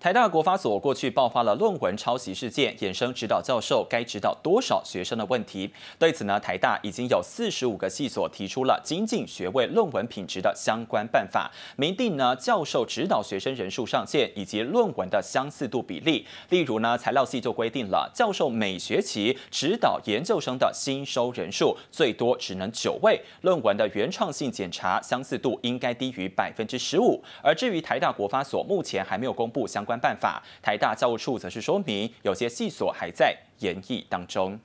台大国发所过去爆发了论文抄袭事件，衍生指导教授该指导多少学生的问题。对此呢，台大已经有四十五个系所提出了精进学位论文品质的相关办法，明定呢教授指导学生人数上限以及论文的相似度比例。例如呢，材料系就规定了教授每学期指导研究生的新收人数最多只能九位，论文的原创性检查相似度应该低于百分之十五。而至于台大国发所目前还没有公布相。关办法，台大教务处则是说明，有些细琐还在研议当中。